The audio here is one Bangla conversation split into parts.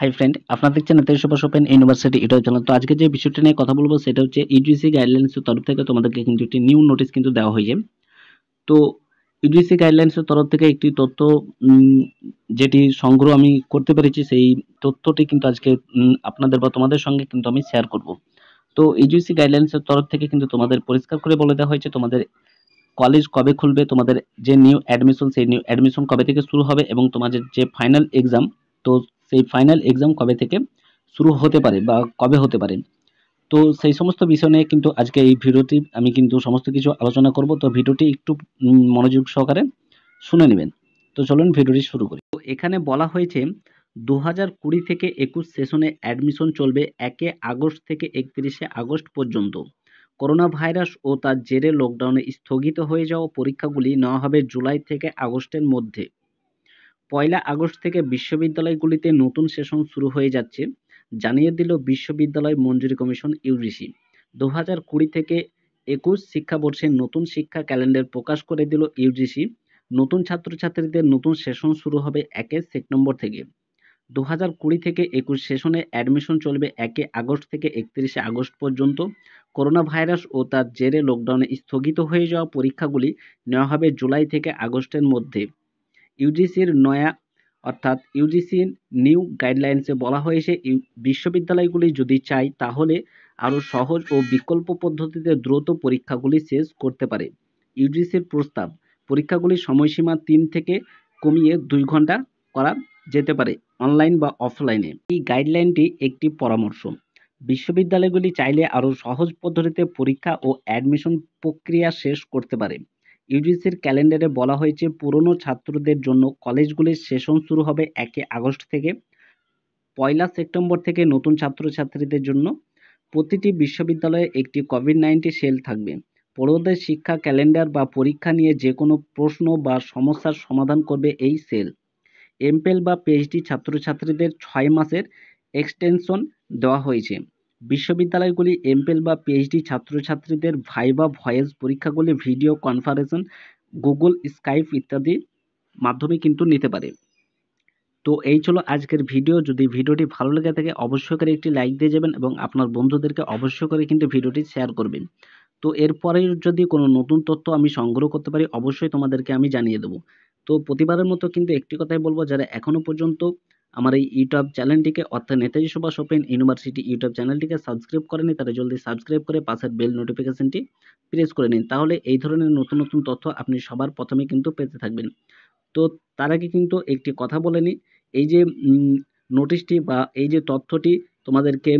হাই ফ্রেন্ড আপনারা দেখছেন এত সুপার শোপেন ইউনিভার্সিটি ইউটিউব চ্যানেল তো আজকে যে বিষয়টি নিয়ে কথা বলবো সেটা হচ্ছে ইউজিসি e গাইডলাইন্সের তরফ থেকে তোমাদেরকে কিন্তু একটি নিউ নোটিশ কিন্তু দেওয়া হয়েছে তো ইউজিসি e গাইডলাইন্সের তরফ থেকে একটি তথ্য যেটি সংগ্রহ আমি করতে পেরেছি সেই তথ্যটি কিন্তু আজকে আপনাদের বা তোমাদের সঙ্গে কিন্তু আমি শেয়ার করব তো ইউজিসি e গাইডলাইন্সের তরফ থেকে কিন্তু তোমাদের পরিষ্কার করে বলে দেওয়া হয়েছে তোমাদের কলেজ কবে খুলবে তোমাদের যে নিউ অ্যাডমিশন সেই নিউ অ্যাডমিশন কবে থেকে শুরু হবে এবং তোমাদের যে ফাইনাল এক্সাম তো সেই ফাইনাল এক্সাম কবে থেকে শুরু হতে পারে বা কবে হতে পারে তো সেই সমস্ত বিষয় নিয়ে কিন্তু আজকে এই ভিডিওটি আমি কিন্তু সমস্ত কিছু আলোচনা করব তো ভিডিওটি একটু মনোযোগ সহকারে শুনে নেবেন তো চলুন ভিডিওটি শুরু করি তো এখানে বলা হয়েছে দু হাজার কুড়ি থেকে একুশ সেশনে অ্যাডমিশন চলবে একে আগস্ট থেকে একত্রিশে আগস্ট পর্যন্ত করোনা ভাইরাস ও তার জেরে লকডাউনে স্থগিত হয়ে যাওয়া পরীক্ষাগুলি নেওয়া হবে জুলাই থেকে আগস্টের মধ্যে পয়লা আগস্ট থেকে বিশ্ববিদ্যালয়গুলিতে নতুন সেশন শুরু হয়ে যাচ্ছে, জানিয়ে দিল বিশ্ববিদ্যালয় মঞ্জুরি কমিশন ইউজিসি। দু হাজার কুড়ি থেকে একুশ শিক্ষাবর্ষের নতুন শিক্ষা ক্যালেন্ডার প্রকাশ করে দিল ইউজিসি। নতুন ছাত্রছাত্রীদের নতুন সেশন শুরু হবে একে সেপ্টেম্বর থেকে। দু হাজার কুড়ি থেকে একুশ সেশনে অ্যাডমিশন চলবে একে আগস্ট থেকে একত্রিশে আগস্ট পর্যন্ত। করোনা ভাইরাস ও তার জেরে লকডাউনে স্থগিত হয়ে যাওয়া পরীক্ষাগুলি নেওয়া হবে জুলাই থেকে আগস্টের মধ্যে। ইউজিসির নয়া অর্থাৎ ইউজিসির নিউ গাইডলাইন্সে বলা হয়েছে বিশ্ববিদ্যালয়গুলি যদি চায় তাহলে আরও সহজ ও বিকল্প পদ্ধতিতে দ্রুত পরীক্ষাগুলি শেষ করতে পারে ইউজিসির প্রস্তাব পরীক্ষাগুলির সময়সীমা তিন থেকে কমিয়ে দুই ঘন্টা করা যেতে পারে অনলাইন বা অফলাইনে এই গাইডলাইনটি একটি পরামর্শ বিশ্ববিদ্যালয়গুলি চাইলে আরও সহজ পদ্ধতিতে পরীক্ষা ও অ্যাডমিশন প্রক্রিয়া শেষ করতে পারে ইউজিসির ক্যালেন্ডারে বলা হয়েছে পুরনো ছাত্রদের জন্য কলেজগুলির সেশন শুরু হবে একে আগস্ট থেকে পয়লা সেপ্টেম্বর থেকে নতুন ছাত্রছাত্রীদের জন্য প্রতিটি বিশ্ববিদ্যালয়ে একটি কোভিড নাইন্টিন সেল থাকবে পড়ুয়াদের শিক্ষা ক্যালেন্ডার বা পরীক্ষা নিয়ে যে কোনো প্রশ্ন বা সমস্যার সমাধান করবে এই সেল এমপেল বা পিএইচডি ছাত্রছাত্রীদের ছয় মাসের এক্সটেনশন দেওয়া হয়েছে বিশ্ববিদ্যালয়গুলি এমপেল বা পিএইচডি ছাত্রছাত্রীদের ভাইবা ভয়েস পরীক্ষাগুলি ভিডিও কনফারেন্সিং গুগল স্কাইপ ইত্যাদি মাধ্যমে কিন্তু নিতে পারে তো এই ছিল আজকের ভিডিও যদি ভিডিওটি ভালো লেগে থাকে অবশ্যই করে একটি লাইক দিয়ে যাবেন এবং আপনার বন্ধুদেরকে অবশ্যই করে কিন্তু ভিডিওটি শেয়ার করবেন তো এরপরে যদি কোনো নতুন তথ্য আমি সংগ্রহ করতে পারি অবশ্যই তোমাদেরকে আমি জানিয়ে দেবো তো প্রতিবারের মতো কিন্তু একটি কথাই বলবো যারা এখনও পর্যন্ত আমার এই ইউটিউব চ্যানেলটিকে অর্থাৎ Netaji Subhas open university YouTube চ্যানেলটিকে সাবস্ক্রাইব করেনি তারা জলদি সাবস্ক্রাইব করে পাশের বেল নোটিফিকেশানটি প্রেস করে নিন তাহলে এই ধরনের নতুন নতুন তথ্য আপনি সবার প্রথমে কিন্তু পেতে থাকবেন তো তার আগে কিন্তু একটি কথা বলে নিই এই যে নোটিশটি বা এই যে তথ্যটি তোমাদেরকে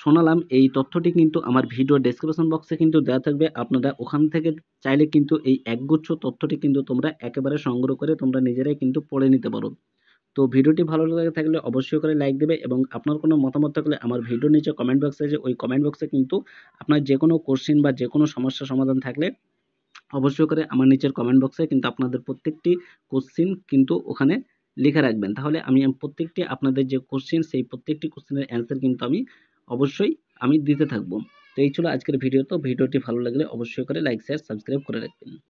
শোনালাম এই তথ্যটি কিন্তু আমার ভিডিও ডেসক্রিপশন বক্সে কিন্তু দেওয়া থাকবে আপনারা ওখান থেকে চাইলে কিন্তু এই একগুচ্ছ তথ্যটি কিন্তু তোমরা একেবারে সংগ্রহ করে তোমরা নিজেরাই কিন্তু পড়ে নিতে পারো তো ভিডিওটি ভালো লাগে থাকলে অবশ্যই করে লাইক দেবে এবং আপনার কোনো মতামত থাকলে আমার ভিডিও নিচে কমেন্ট বক্সে আছে ওই কমেন্ট বক্সে কিন্তু আপনার যে কোনো কোশ্চিন বা যে কোনো সমস্যা সমাধান থাকলে অবশ্যই করে আমার নিচের কমেন্ট বক্সে কিন্তু আপনাদের প্রত্যেকটি কোশ্চিন কিন্তু ওখানে লিখে রাখবেন তাহলে আমি প্রত্যেকটি আপনাদের যে কোশ্চিন সেই প্রত্যেকটি কোশ্চিনের অ্যান্সার কিন্তু আমি অবশ্যই আমি দিতে থাকবো তো এই ছিল আজকের ভিডিও তো ভিডিওটি ভালো লাগলে অবশ্যই করে লাইক শেয়ার সাবস্ক্রাইব করে রাখবেন